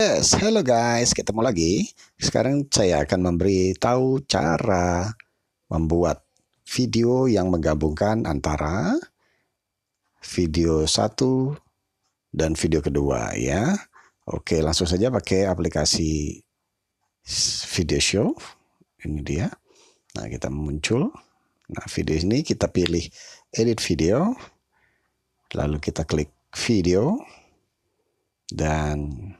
Yes, hello guys, ketemu lagi. Sekarang saya akan memberitahu cara membuat video yang menggabungkan antara video satu dan video kedua ya. Oke, langsung saja pakai aplikasi Video Show. Ini dia. Nah, kita muncul. Nah, video ini kita pilih edit video. Lalu kita klik video dan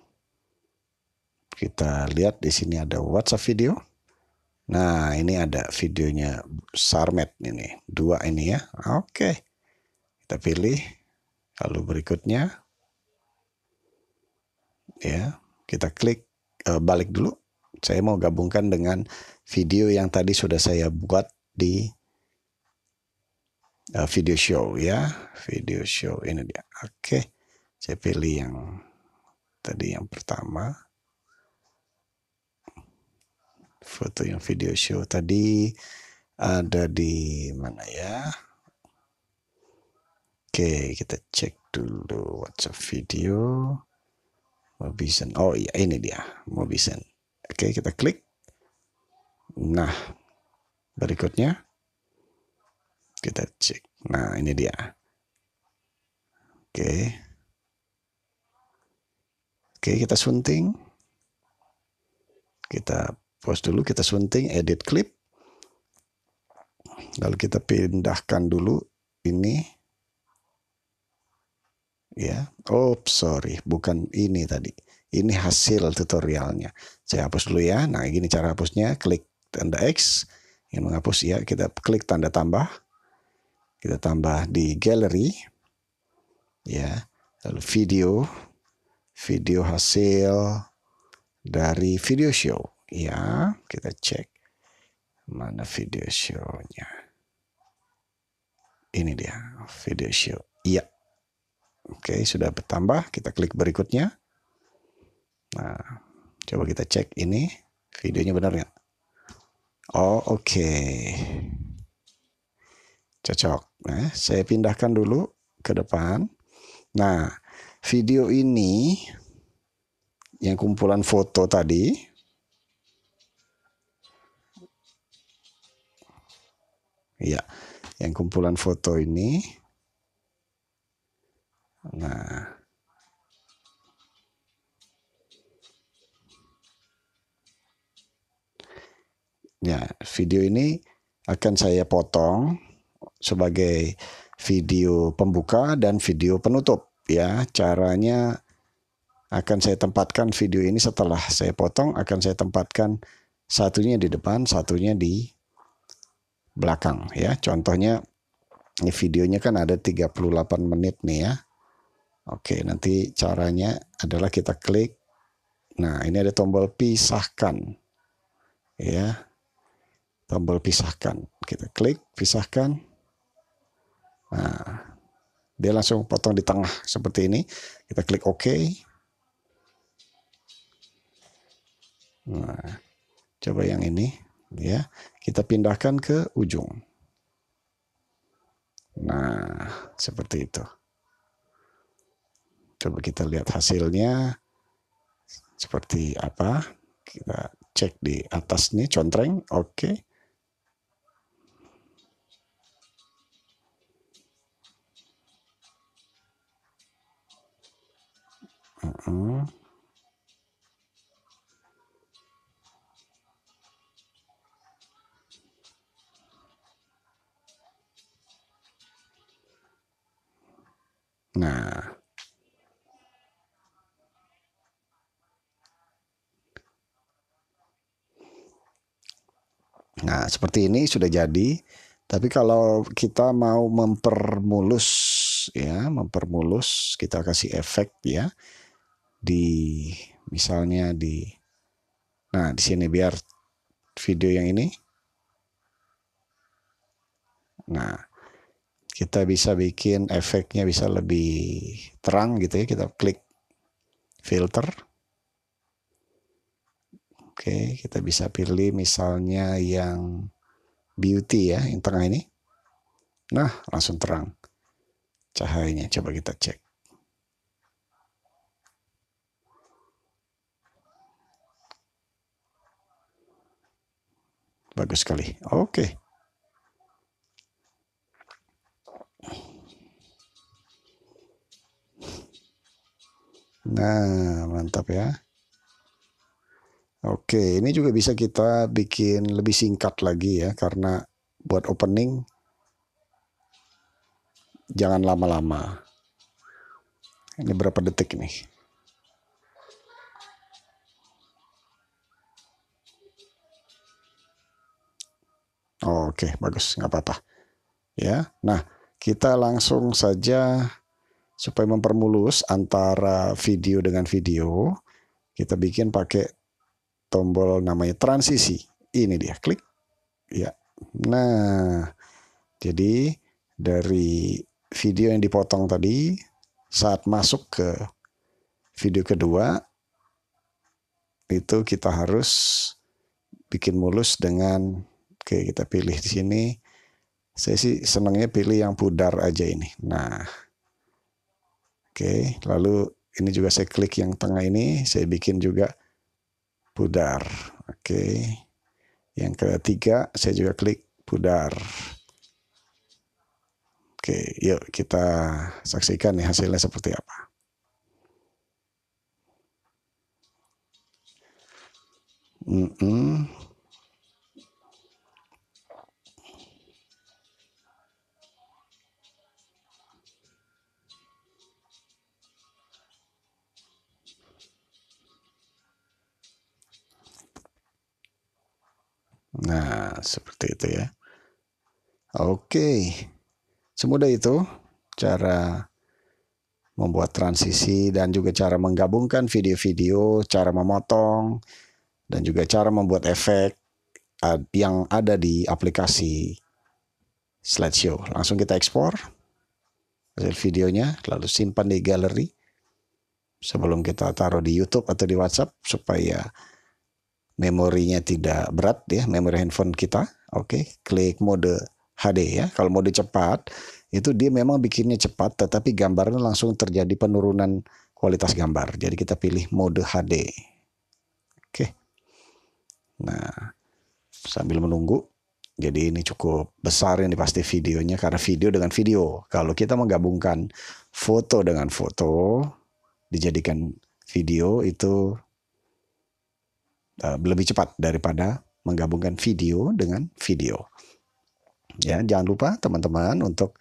kita lihat di sini ada WhatsApp video. Nah, ini ada videonya Sarmet ini. Dua ini ya. Oke. Kita pilih. Lalu berikutnya. Ya, kita klik uh, balik dulu. Saya mau gabungkan dengan video yang tadi sudah saya buat di uh, video show ya. Video show ini dia. Oke. Saya pilih yang tadi yang pertama foto yang video show tadi ada di mana ya Oke kita cek dulu WhatsApp video Mobisen oh iya ini dia Mobisen Oke kita klik nah berikutnya kita cek nah ini dia Oke Oke kita sunting kita Pause dulu, kita sunting, edit clip. Lalu kita pindahkan dulu ini. Ya, oh sorry, bukan ini tadi. Ini hasil tutorialnya. Saya hapus dulu ya. Nah, gini cara hapusnya. Klik tanda X. Yang menghapus ya, kita klik tanda tambah. Kita tambah di gallery. Ya, lalu video. Video hasil dari video show ya kita cek mana video show-nya ini dia video show iya oke sudah bertambah kita klik berikutnya nah coba kita cek ini videonya benar nggak oh oke okay. cocok nah saya pindahkan dulu ke depan nah video ini yang kumpulan foto tadi Iya, yang kumpulan foto ini. Nah, ya video ini akan saya potong sebagai video pembuka dan video penutup ya caranya akan saya tempatkan video ini setelah saya potong akan saya tempatkan satunya di depan satunya di belakang ya. Contohnya ini videonya kan ada 38 menit nih ya. Oke, nanti caranya adalah kita klik. Nah, ini ada tombol pisahkan. Ya. Tombol pisahkan. Kita klik pisahkan. Nah, dia langsung potong di tengah seperti ini. Kita klik OK. Nah, coba yang ini ya kita pindahkan ke ujung nah seperti itu coba kita lihat hasilnya seperti apa kita cek di atas nih contreng oke okay. Uh -uh. Nah, seperti ini sudah jadi. Tapi kalau kita mau mempermulus ya, mempermulus kita kasih efek ya di misalnya di nah di sini biar video yang ini nah kita bisa bikin efeknya bisa lebih terang gitu ya kita klik filter Oke, kita bisa pilih misalnya yang beauty ya, yang tengah ini. Nah, langsung terang cahayanya. Coba kita cek. Bagus sekali. Oke. Nah, mantap ya. Oke, ini juga bisa kita bikin lebih singkat lagi ya karena buat opening jangan lama-lama. Ini berapa detik nih? Oke, bagus, nggak apa-apa. Ya, nah kita langsung saja supaya mempermulus antara video dengan video, kita bikin pakai tombol namanya transisi. Ini dia, klik. Ya. Nah, jadi dari video yang dipotong tadi saat masuk ke video kedua itu kita harus bikin mulus dengan oke kita pilih di sini saya sih senangnya pilih yang pudar aja ini nah oke lalu ini juga saya klik yang tengah ini saya bikin juga pudar. Oke. Yang ketiga saya juga klik pudar. Oke, yuk kita saksikan nih hasilnya seperti apa. Mm -mm. Nah, seperti itu ya. Oke. Semudah itu cara membuat transisi dan juga cara menggabungkan video-video, cara memotong dan juga cara membuat efek yang ada di aplikasi slideshow. Langsung kita ekspor hasil videonya, lalu simpan di galeri sebelum kita taruh di YouTube atau di WhatsApp supaya memorinya tidak berat ya memori handphone kita oke okay. klik mode HD ya kalau mode cepat itu dia memang bikinnya cepat tetapi gambarnya langsung terjadi penurunan kualitas gambar jadi kita pilih mode HD oke okay. nah sambil menunggu jadi ini cukup besar ini pasti videonya karena video dengan video kalau kita menggabungkan foto dengan foto dijadikan video itu Eh, lebih cepat daripada menggabungkan video dengan video. Ya, jangan lupa teman-teman untuk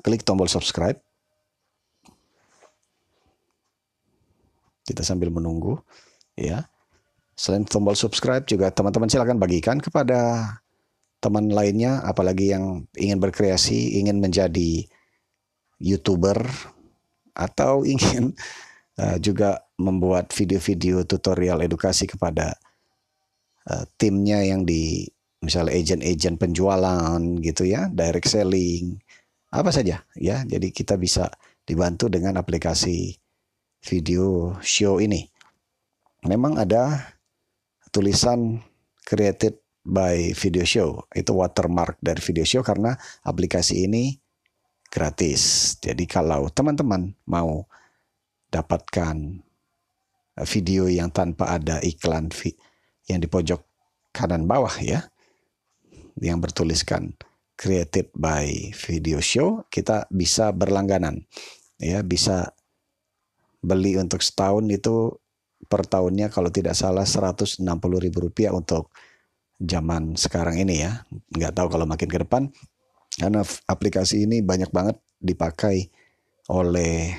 klik tombol subscribe. Kita sambil menunggu ya. Selain tombol subscribe juga teman-teman silakan bagikan kepada teman lainnya apalagi yang ingin berkreasi, ingin menjadi YouTuber atau ingin uh, juga membuat video-video tutorial edukasi kepada uh, timnya yang di misalnya agent-agent penjualan gitu ya, direct selling, apa saja ya. Jadi kita bisa dibantu dengan aplikasi video show ini. Memang ada tulisan created by video show, itu watermark dari video show karena aplikasi ini gratis. Jadi kalau teman-teman mau dapatkan video yang tanpa ada iklan yang di pojok kanan bawah ya yang bertuliskan created by video show kita bisa berlangganan ya bisa beli untuk setahun itu per tahunnya kalau tidak salah 160 ribu rupiah untuk zaman sekarang ini ya nggak tahu kalau makin ke depan karena aplikasi ini banyak banget dipakai oleh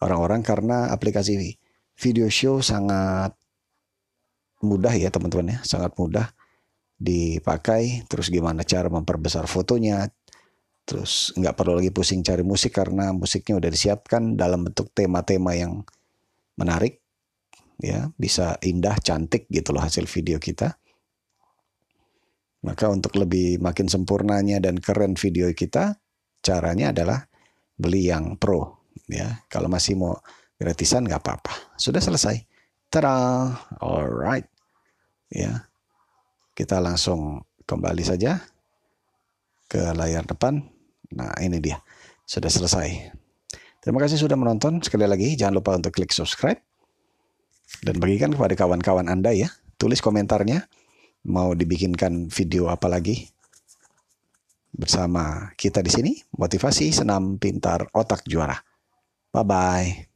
orang-orang karena aplikasi ini video show sangat mudah ya teman-teman ya, sangat mudah dipakai. Terus gimana cara memperbesar fotonya, terus nggak perlu lagi pusing cari musik karena musiknya udah disiapkan dalam bentuk tema-tema yang menarik, ya bisa indah, cantik gitu loh hasil video kita. Maka untuk lebih makin sempurnanya dan keren video kita, caranya adalah beli yang pro ya. Kalau masih mau gratisan nggak apa-apa. Sudah selesai. Tada. Alright. Ya. Kita langsung kembali saja ke layar depan. Nah, ini dia. Sudah selesai. Terima kasih sudah menonton. Sekali lagi, jangan lupa untuk klik subscribe. Dan bagikan kepada kawan-kawan Anda ya. Tulis komentarnya. Mau dibikinkan video apa lagi? Bersama kita di sini. Motivasi Senam Pintar Otak Juara. Bye-bye.